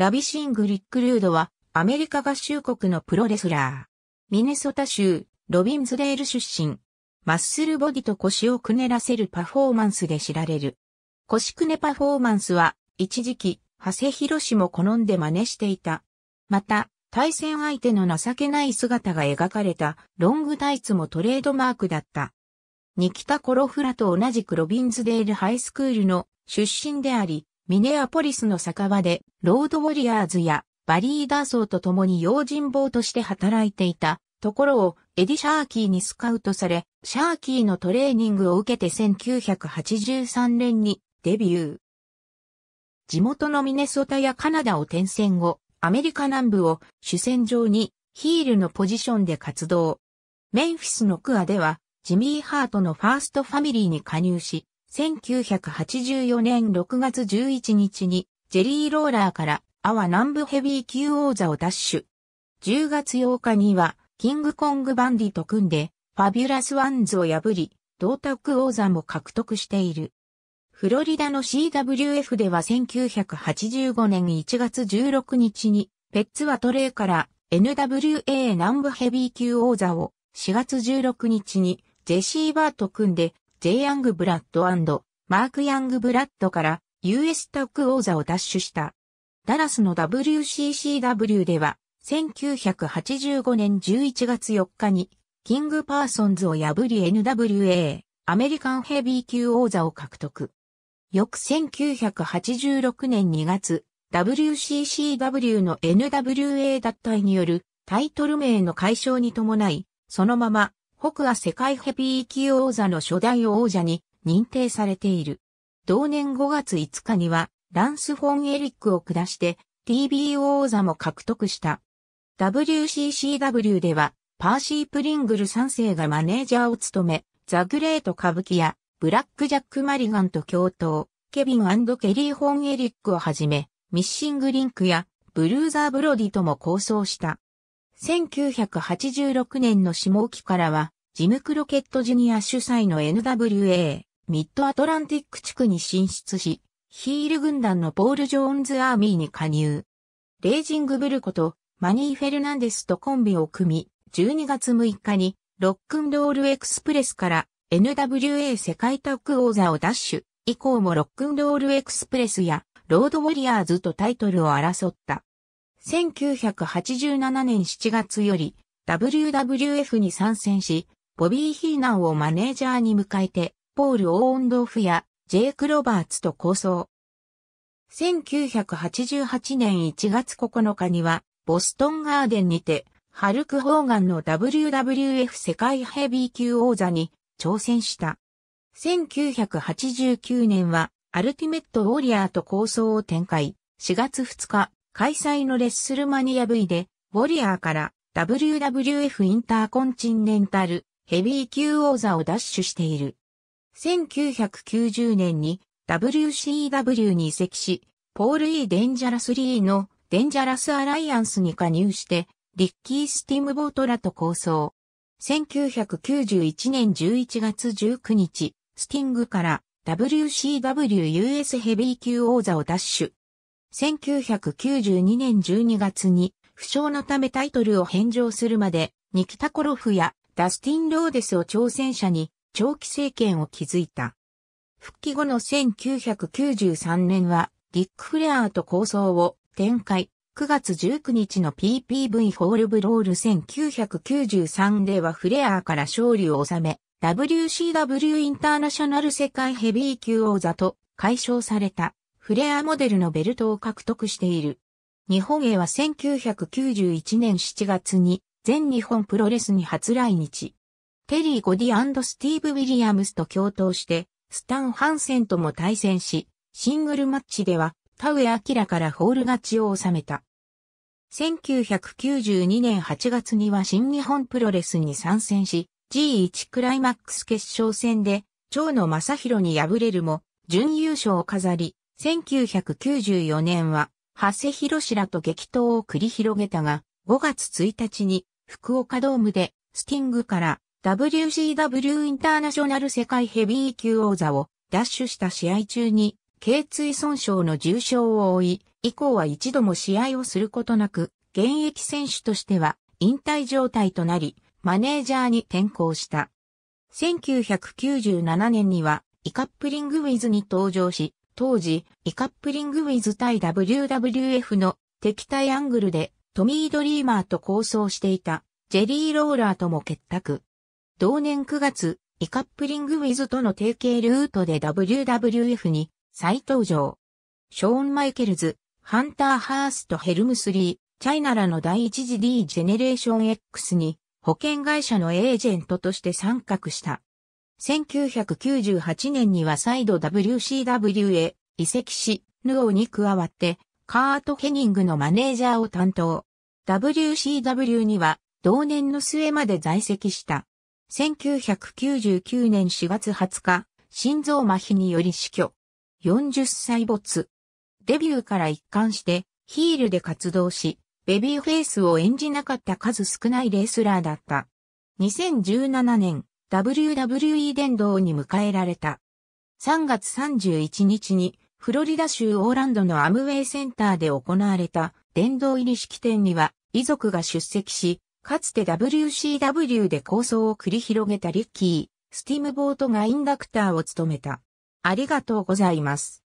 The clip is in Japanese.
ラビシング・リックルードは、アメリカ合衆国のプロレスラー。ミネソタ州、ロビンズデール出身。マッスルボディと腰をくねらせるパフォーマンスで知られる。腰くねパフォーマンスは、一時期、長谷博士も好んで真似していた。また、対戦相手の情けない姿が描かれたロングタイツもトレードマークだった。ニキタ・コロフラと同じくロビンズデールハイスクールの出身であり、ミネアポリスの酒場で、ロードウォリアーズやバリーダー層と共に用心棒として働いていたところをエディ・シャーキーにスカウトされ、シャーキーのトレーニングを受けて1983年にデビュー。地元のミネソタやカナダを転戦後、アメリカ南部を主戦場にヒールのポジションで活動。メンフィスのクアでは、ジミー・ハートのファーストファミリーに加入し、1984年6月11日に、ジェリーローラーから、アワ南部ヘビー級王座を奪取。10月8日には、キングコングバンディと組んで、ファビュラスワンズを破り、同卓王座も獲得している。フロリダの CWF では1985年1月16日に、ペッツはトレイから NWA 南部ヘビー級王座を4月16日にジェシーバーと組んで J. ヤングブラッドマーク・ヤングブラッドから US タック王座を奪取した。ダラスの WCCW では、1985年11月4日に、キング・パーソンズを破り NWA、アメリカンヘビー級王座を獲得。翌1986年2月、WCCW の NWA 脱退によるタイトル名の解消に伴い、そのまま北は世界ヘビー級王座の初代王者に認定されている。同年5月5日には、ランス・フォン・エリックを下して TBO 王座も獲得した。WCCW では、パーシー・プリングル3世がマネージャーを務め、ザ・グレート歌舞伎やブラック・ジャック・マリガンと共闘、ケビン・ケリー・フォン・エリックをはじめ、ミッシング・リンクやブルーザー・ブロディとも構想した。1986年の下期からは、ジム・クロケット・ジュニア主催の NWA、ミッド・アトランティック地区に進出し、ヒール軍団のポール・ジョーンズ・アーミーに加入。レイジング・ブルコとマニー・フェルナンデスとコンビを組み、12月6日にロックンロール・エクスプレスから NWA 世界タッグ王座を奪取。以降もロックンロール・エクスプレスやロード・ウォリアーズとタイトルを争った。1987年7月より WWF に参戦し、ボビー・ヒーナンをマネージャーに迎えて、ポール・オーンドーフやジェイク・ロバーツと構想。1988年1月9日には、ボストンガーデンにて、ハルク・ホーガンの WWF 世界ヘビー級王座に挑戦した。1989年は、アルティメット・ウォリアーと構想を展開、4月2日、開催のレッスルマニア V で、ウォリアーから WWF インターコンチンネンタルヘビー級王座を奪取している。1990年に WCW に移籍し、ポール・イー・デンジャラス・リーのデンジャラス・アライアンスに加入して、リッキー・スティムボートらと構想。1991年11月19日、スティングから WCWUS ヘビー級王座を奪取。1992年12月に負傷のためタイトルを返上するまで、ニキタコロフやダスティン・ローデスを挑戦者に長期政権を築いた。復帰後の1993年は、ディック・フレアーと構想を展開。9月19日の PPV ホールブロール1993ではフレアーから勝利を収め、WCW インターナショナル世界ヘビー級王座と解消された。フレアモデルのベルトを獲得している。日本へは1991年7月に全日本プロレスに初来日。テリー・ゴディスティーブ・ウィリアムスと共闘して、スタン・ハンセンとも対戦し、シングルマッチでは、田上明からホール勝ちを収めた。1992年8月には新日本プロレスに参戦し、G1 クライマックス決勝戦で、長野正宏に敗れるも、準優勝を飾り、1994年は、長谷博士らと激闘を繰り広げたが、5月1日に福岡ドームでスティングから WCW インターナショナル世界ヘビー級王座をダッシュした試合中に、頸椎損傷の重傷を負い、以降は一度も試合をすることなく、現役選手としては引退状態となり、マネージャーに転向した。1997年には、イカップリングウィズに登場し、当時、イカップリングウィズ対 WWF の敵対アングルでトミー・ドリーマーと構想していたジェリー・ローラーとも結託。同年9月、イカップリングウィズとの提携ルートで WWF に再登場。ショーン・マイケルズ、ハンター・ハースト・ヘルムスリー、チャイナラの第一次 D ジェネレーション X に保険会社のエージェントとして参画した。1998年には再度 WCW へ移籍し、ヌオに加わって、カート・ヘニングのマネージャーを担当。WCW には同年の末まで在籍した。1999年4月20日、心臓麻痺により死去。40歳没。デビューから一貫してヒールで活動し、ベビーフェイスを演じなかった数少ないレースラーだった。2017年、WWE 殿堂に迎えられた。3月31日にフロリダ州オーランドのアムウェイセンターで行われた殿堂入り式典には遺族が出席し、かつて WCW で構想を繰り広げたリッキー、スティムボートがインダクターを務めた。ありがとうございます。